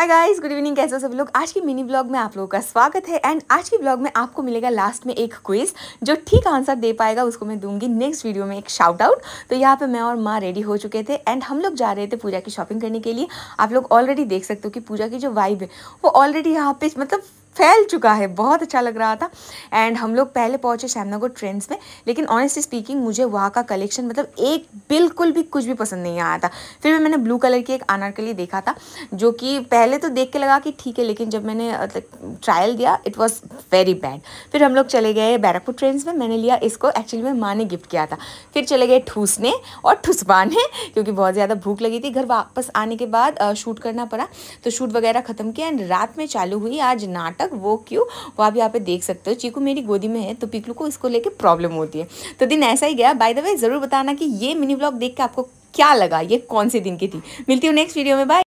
hi guys good evening कैसे हो सब लोग आज की मिनी ब्लॉग में आप लोगों का स्वागत है एंड आज की ब्लॉग में आपको मिलेगा लास्ट में एक क्विज जो ठीक आंसर दे पाएगा उसको मैं दूंगी नेक्स्ट वीडियो में एक शाउट आउट तो यहाँ पे मैं और माँ रेडी हो चुके थे एंड हम लोग जा रहे थे पूजा की शॉपिंग करने के लिए आप लोग ऑलरेडी देख सकते हो कि पूजा की जो वाइब है वो ऑलरेडी यहाँ पे मतलब फैल चुका है बहुत अच्छा लग रहा था एंड हम लोग पहले पहुँचे श्यामनगर ट्रेंड्स में लेकिन ऑनेस्टली स्पीकिंग मुझे वहाँ का कलेक्शन मतलब एक बिल्कुल भी कुछ भी पसंद नहीं आया था फिर भी मैंने ब्लू कलर की एक अनारकली देखा था जो कि पहले तो देख के लगा कि ठीक है लेकिन जब मैंने ट्रायल दिया इट वॉज वेरी बैड फिर हम लोग चले गए बैरकपुर ट्रेंड्स में मैंने लिया इसको एक्चुअली में माँ ने गिफ्ट किया था फिर चले गए ठूसने और ठुसवाने क्योंकि बहुत ज़्यादा भूख लगी थी घर वापस आने के बाद शूट करना पड़ा तो शूट वगैरह ख़त्म किया एंड रात में चालू हुई आज नाटक तक वो क्यों वो आप यहाँ पे देख सकते हो चीकू मेरी गोदी में है तो पिकलू को इसको लेके प्रॉब्लम होती है तो दिन ऐसा ही गया बाय द वे ज़रूर बताना कि ये मिनी ब्लॉग देख के आपको क्या लगा ये कौन से दिन की थी मिलती हूँ नेक्स्ट वीडियो में बाय